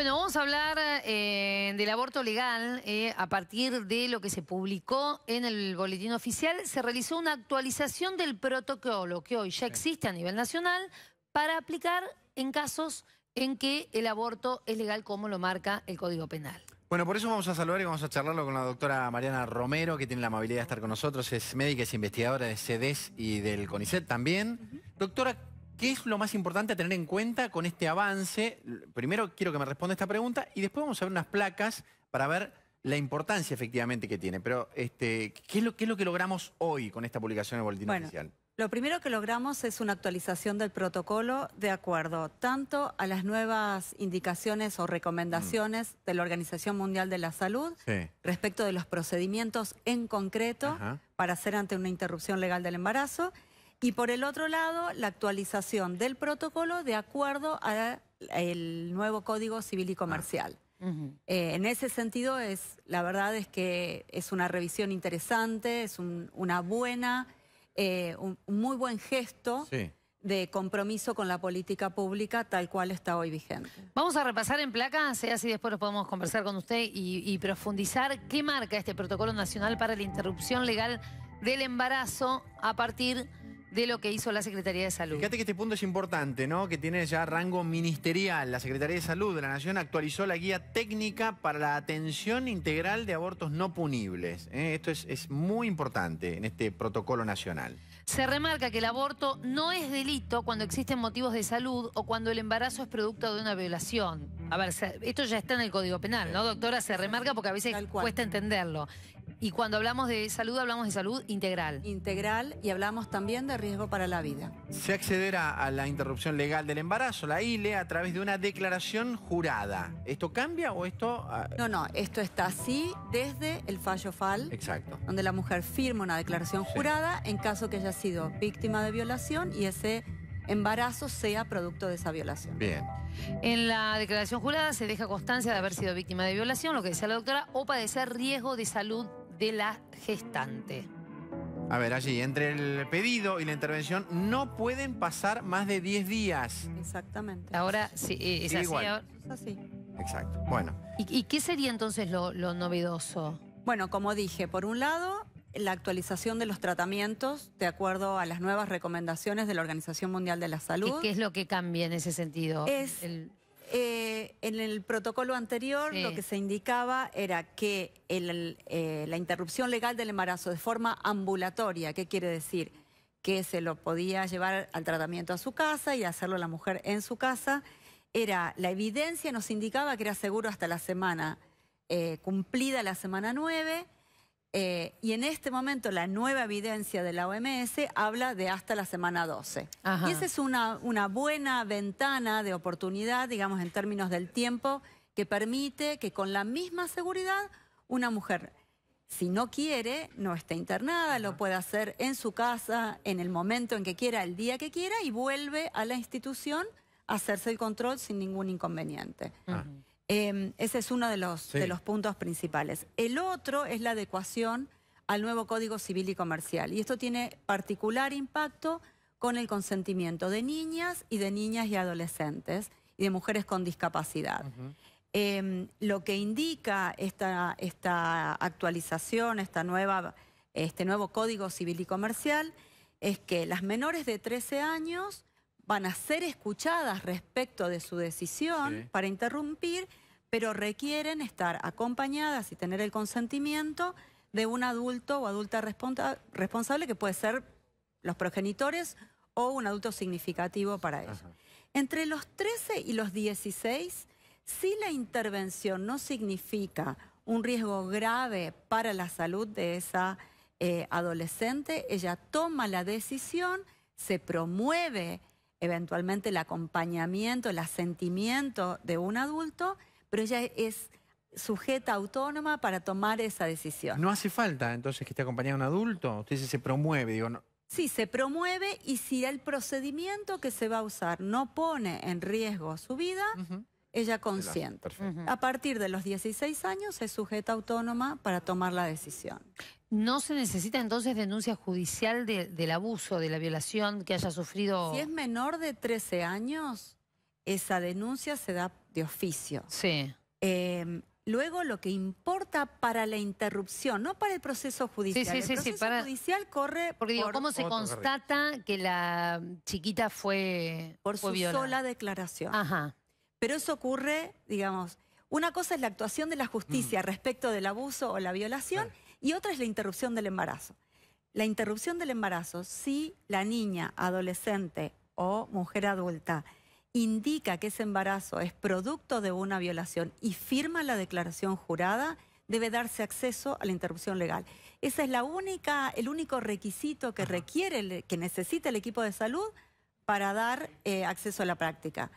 Bueno, vamos a hablar eh, del aborto legal eh, a partir de lo que se publicó en el boletín oficial. Se realizó una actualización del protocolo que hoy ya existe a nivel nacional para aplicar en casos en que el aborto es legal como lo marca el Código Penal. Bueno, por eso vamos a saludar y vamos a charlarlo con la doctora Mariana Romero, que tiene la amabilidad de estar con nosotros, es médica, es investigadora de CDES y del CONICET también. Doctora, ¿Qué es lo más importante a tener en cuenta con este avance? Primero quiero que me responda esta pregunta y después vamos a ver unas placas para ver la importancia efectivamente que tiene. Pero, este, ¿qué, es lo, que logramos hoy con esta publicación de Boletín Oficial? Lo primero que logramos es una actualización del protocolo de acuerdo tanto a las nuevas indicaciones o recomendaciones mm. de la Organización Mundial de la Salud respecto de los procedimientos en concreto para hacer ante una interrupción legal del embarazo y por el otro lado, la actualización del protocolo de acuerdo al nuevo Código Civil y Comercial. Ah, eh, en ese sentido, es, la verdad es que es una revisión interesante, es un, una buena, eh, un, muy buen gesto. de compromiso con la política pública tal cual está hoy vigente. Vamos a repasar en placa, sea eh, así después podemos conversar con usted y, y, profundizar qué marca este protocolo nacional para la interrupción legal del embarazo a partir de lo que hizo la Secretaría de Salud. Fíjate que este punto es importante, ¿no? Que tiene ya rango ministerial. La Secretaría de Salud de la Nación actualizó la guía técnica para la atención integral de abortos no punibles. ¿eh? Esto es muy importante en este protocolo nacional. Se remarca que el aborto no es delito cuando existen motivos de salud o cuando el embarazo es producto de una violación. A ver, esto ya está en el Código Penal, ¿no, doctora? Se remarca porque a veces cuesta entenderlo. Y cuando hablamos de salud, hablamos de salud integral. Integral y hablamos también de riesgo para la vida. Se accederá a la interrupción legal del embarazo, la ILE, a través de una declaración jurada. ¿Esto cambia o esto...? Ah? No, no, esto está así desde el fallo FAL. Exacto. Donde la mujer firma una declaración jurada en caso que haya sido víctima de violación y ese embarazo sea producto de esa violación. Bien. En la declaración jurada se deja constancia de haber sido víctima de violación, lo que decía la doctora, o padecer riesgo de salud de la gestante. A ver, allí, entre el pedido y la intervención no pueden pasar más de 10 días. Exactamente. Ahora sí, eh, es, así, es así. Exacto. Bueno. ¿Y, qué sería entonces lo, novedoso? Bueno, como dije, por un lado, la actualización de los tratamientos de acuerdo a las nuevas recomendaciones de la Organización Mundial de la Salud. ¿Y qué es lo que cambia en ese sentido? Es eh, en el protocolo anterior lo que se indicaba era que eh, la interrupción legal del embarazo de forma ambulatoria, ¿qué quiere decir? Que se lo podía llevar al tratamiento a su casa y hacerlo la mujer en su casa. Era, la evidencia nos indicaba que era seguro hasta la semana, eh, cumplida la semana 9 eh, y en este momento la nueva evidencia de la OMS habla de hasta la semana 12. Y esa es una, buena ventana de oportunidad, digamos, en términos del tiempo, que permite que con la misma seguridad una mujer si no quiere, no esté internada, lo puede hacer en su casa, en el momento en que quiera, el día que quiera, y vuelve a la institución a hacerse el control sin ningún inconveniente. Ah. Em, ese es uno de los, de los puntos principales. El otro es la adecuación al nuevo Código Civil y Comercial. Y esto tiene particular impacto con el consentimiento de niñas y de niñas y adolescentes y de mujeres con discapacidad. Em, lo que indica esta, esta actualización, esta nueva, este nuevo Código Civil y Comercial, es que las menores de 13 años van a ser escuchadas respecto de su decisión para interrumpir, pero requieren estar acompañadas y tener el consentimiento de un adulto o adulta responsable que puede ser los progenitores o un adulto significativo para ellos. Entre los 13 y los 16, si la intervención no significa un riesgo grave para la salud de esa eh, adolescente, ella toma la decisión, se promueve eventualmente el acompañamiento, el asentimiento de un adulto, pero ella es sujeta autónoma para tomar esa decisión. No hace falta entonces que esté acompañada un adulto, usted dice se promueve, digo, Sí, se promueve y si el procedimiento que se va a usar no pone en riesgo su vida, ella consiente. A partir de los 16 años es sujeta autónoma para tomar la decisión. ¿No se necesita entonces denuncia judicial del abuso, de la violación que haya sufrido? Si es menor de 13 años, esa denuncia se da de oficio. Sí. Em, luego lo que importa para la interrupción, no para el proceso judicial. el proceso judicial corre Porque digo, por... ¿cómo se constata que la chiquita fue Por su sola declaración. Ajá. Pero eso ocurre, digamos, una cosa es la actuación de la justicia mm. respecto del abuso o la violación y otra es la interrupción del embarazo. La interrupción del embarazo, si la niña, adolescente o mujer adulta indica que ese embarazo es producto de una violación y firma la declaración jurada, debe darse acceso a la interrupción legal. Ese es el único requisito que requiere, que necesita el equipo de salud para dar eh, acceso a la práctica.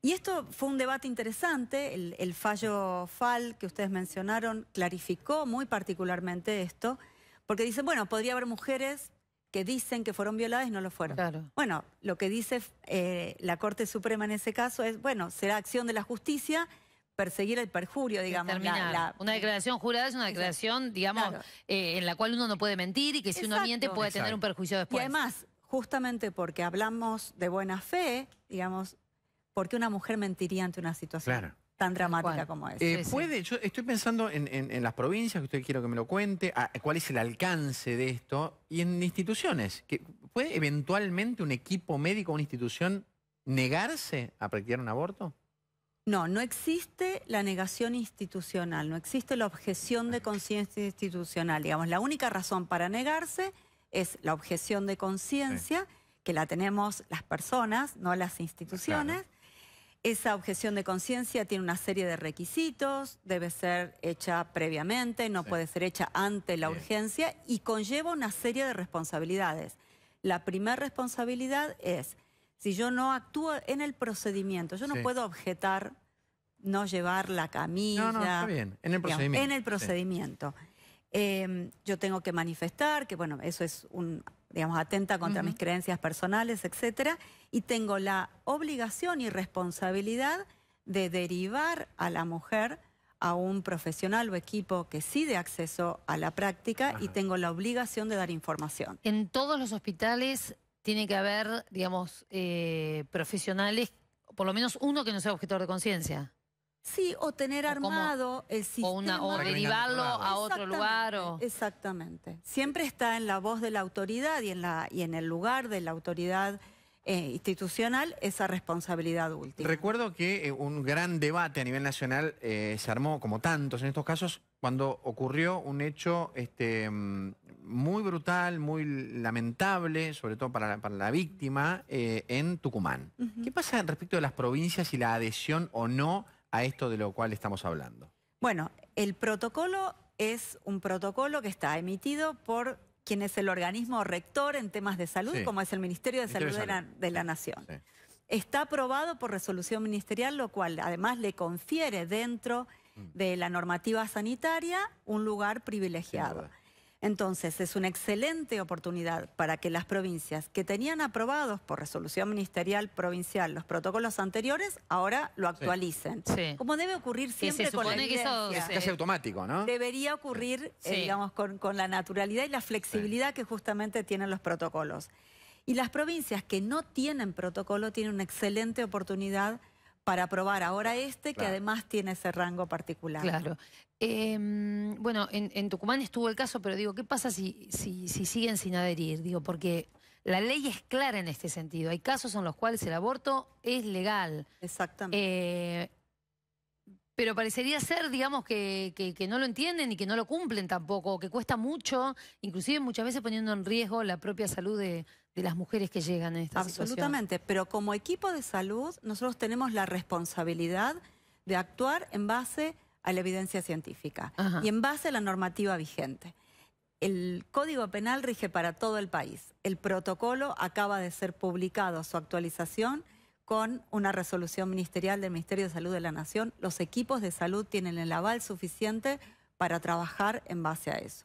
Y esto fue un debate interesante, el, fallo FAL que ustedes mencionaron clarificó muy particularmente esto, porque dicen, bueno, podría haber mujeres que dicen que fueron violadas y no lo fueron. Claro. Bueno, lo que dice eh, la Corte Suprema en ese caso es, bueno, será acción de la justicia perseguir el perjurio, digamos. Una declaración jurada es una declaración, digamos, eh, en la cual uno no puede mentir y que si uno miente puede tener un perjuicio después. Y además, justamente porque hablamos de buena fe, digamos, ¿Por qué una mujer mentiría ante una situación tan dramática como eh, esa? puede, yo estoy pensando en, las provincias, que usted quiero que me lo cuente, cuál es el alcance de esto, y en instituciones. ¿Puede eventualmente un equipo médico, una institución, negarse a practicar un aborto? No, no existe la negación institucional, no existe la objeción de conciencia institucional. Digamos, la única razón para negarse es la objeción de conciencia que la tenemos las personas, no las instituciones. Esa objeción de conciencia tiene una serie de requisitos, debe ser hecha previamente, no puede ser hecha ante la urgencia y conlleva una serie de responsabilidades. La primera responsabilidad es, si yo no actúo en el procedimiento, yo no puedo objetar no llevar la camilla. está bien, en el procedimiento. en el procedimiento. Em, yo tengo que manifestar que, bueno, eso es un digamos, atenta contra mis creencias personales, etcétera, y tengo la obligación y responsabilidad de derivar a la mujer a un profesional o equipo que sí dé acceso a la práctica y tengo la obligación de dar información. En todos los hospitales tiene que haber, digamos, eh, profesionales, por lo menos uno que no sea objetor de conciencia. Sí, o tener armado el sistema. O, derivarlo a otro lugar. Exactamente. Siempre está en la voz de la autoridad y en, la, y en el lugar de la autoridad eh, institucional esa responsabilidad última. Recuerdo que eh, un gran debate a nivel nacional eh, se armó, como tantos en estos casos, cuando ocurrió un hecho este, mm, muy brutal, muy lamentable, sobre todo para la, para la víctima, en Tucumán. ¿Qué pasa respecto de las provincias y la adhesión o no a esto de lo cual estamos hablando? Bueno, el protocolo es un protocolo que está emitido por quien es el organismo rector en temas de salud, como es el Ministerio de Salud de, la, Nación. Está aprobado por resolución ministerial, lo cual además le confiere dentro mm. de la normativa sanitaria un lugar privilegiado. Entonces es una excelente oportunidad para que las provincias que tenían aprobados por resolución ministerial provincial los protocolos anteriores ahora lo actualicen. Como debe ocurrir siempre con la que eso, Es casi eh, automático, ¿no? Debería ocurrir, eh, digamos, con, la naturalidad y la flexibilidad que justamente tienen los protocolos. Y las provincias que no tienen protocolo tienen una excelente oportunidad para aprobar ahora este, que además tiene ese rango particular. Claro. Em, bueno, en, Tucumán estuvo el caso, pero digo, ¿qué pasa si, si, si siguen sin adherir? Digo, porque la ley es clara en este sentido. Hay casos en los cuales el aborto es legal. Exactamente. Eh, pero parecería ser, digamos, que, que, no lo entienden y que no lo cumplen tampoco, que cuesta mucho, inclusive muchas veces poniendo en riesgo la propia salud de, las mujeres que llegan a esta Absolutamente, pero como equipo de salud nosotros tenemos la responsabilidad de actuar en base a la evidencia científica y en base a la normativa vigente. El Código Penal rige para todo el país. El protocolo acaba de ser publicado, su actualización con una resolución ministerial del Ministerio de Salud de la Nación. Los equipos de salud tienen el aval suficiente para trabajar en base a eso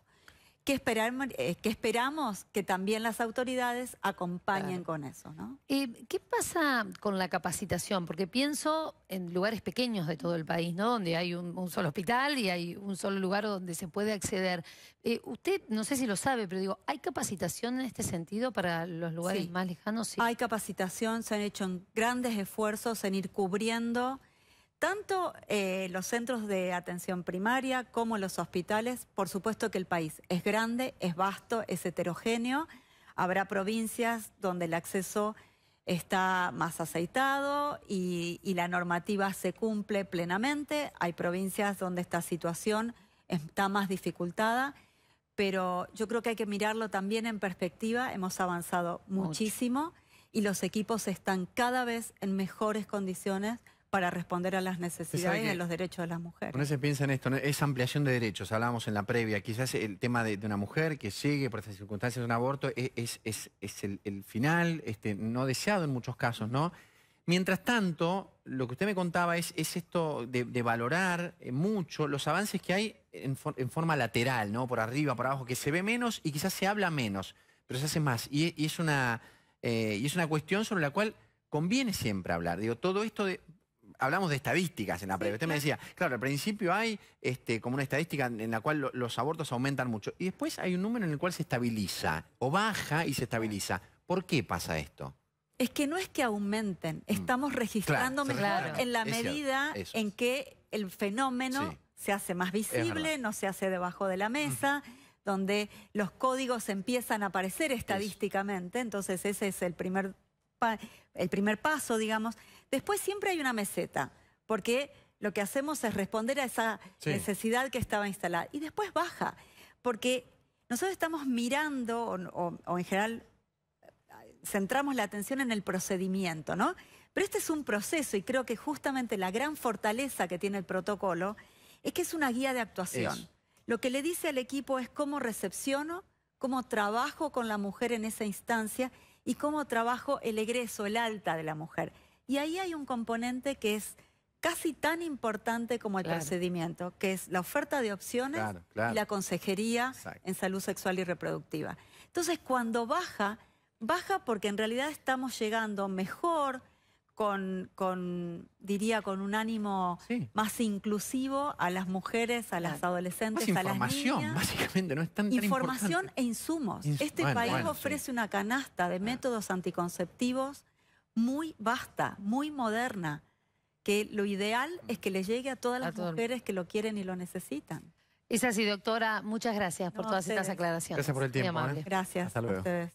que, esperar, eh, que esperamos que también las autoridades acompañen con eso. ¿no? Eh, ¿Qué pasa con la capacitación? Porque pienso en lugares pequeños de todo el país, ¿no? donde hay un, solo hospital y hay un solo lugar donde se puede acceder. Eh, usted, no sé si lo sabe, pero digo, ¿hay capacitación en este sentido para los lugares más lejanos? Sí. Hay capacitación, se han hecho grandes esfuerzos en ir cubriendo tanto eh, los centros de atención primaria como los hospitales, por supuesto que el país es grande, es vasto, es heterogéneo. Habrá provincias donde el acceso está más aceitado y, la normativa se cumple plenamente. Hay provincias donde esta situación está más dificultada, pero yo creo que hay que mirarlo también en perspectiva. Hemos avanzado muchísimo y los equipos están cada vez en mejores condiciones para responder a las necesidades y a los derechos de las mujeres. No se piensa en esto, ¿no? es ampliación de derechos, hablábamos en la previa, quizás el tema de, una mujer que sigue por estas circunstancias de un aborto es, es, el, final este, no deseado en muchos casos, ¿no? Mientras tanto, lo que usted me contaba es, es esto de, valorar eh, mucho los avances que hay en, forma lateral, ¿no? Por arriba, por abajo, que se ve menos y quizás se habla menos, pero se hace más. Y, es, una, eh, y es una cuestión sobre la cual conviene siempre hablar. Digo, todo esto de hablamos de estadísticas en la previa. Usted me decía, claro, al principio hay este, como una estadística en la cual los abortos aumentan mucho. Y después hay un número en el cual se estabiliza, o baja y se estabiliza. ¿Por qué pasa esto? Es que no es que aumenten, mm. estamos registrando mejor en la medida en que el fenómeno se hace más visible, no se hace debajo de la mesa, donde los códigos empiezan a aparecer estadísticamente. Entonces ese es el primer, el primer paso, digamos. Después siempre hay una meseta, porque lo que hacemos es responder a esa necesidad que estaba instalada. Y después baja, porque nosotros estamos mirando, o, en general centramos la atención en el procedimiento, ¿no? Pero este es un proceso y creo que justamente la gran fortaleza que tiene el protocolo es que es una guía de actuación. Lo que le dice al equipo es cómo recepciono, cómo trabajo con la mujer en esa instancia y cómo trabajo el egreso, el alta de la mujer. Y ahí hay un componente que es casi tan importante como el procedimiento, que es la oferta de opciones y la consejería en salud sexual y reproductiva. Entonces, cuando baja, baja porque en realidad estamos llegando mejor, con, diría, con un ánimo más inclusivo a las mujeres, a las adolescentes, a las niñas. Información, básicamente, no es tan, Información e insumos. este país ofrece una canasta de métodos anticonceptivos muy vasta, muy moderna, que lo ideal es que le llegue a todas las mujeres que lo quieren y lo necesitan. Es así, doctora. Muchas gracias por todas estas aclaraciones. Gracias por el tiempo. ¿eh? Muy Gracias a ustedes.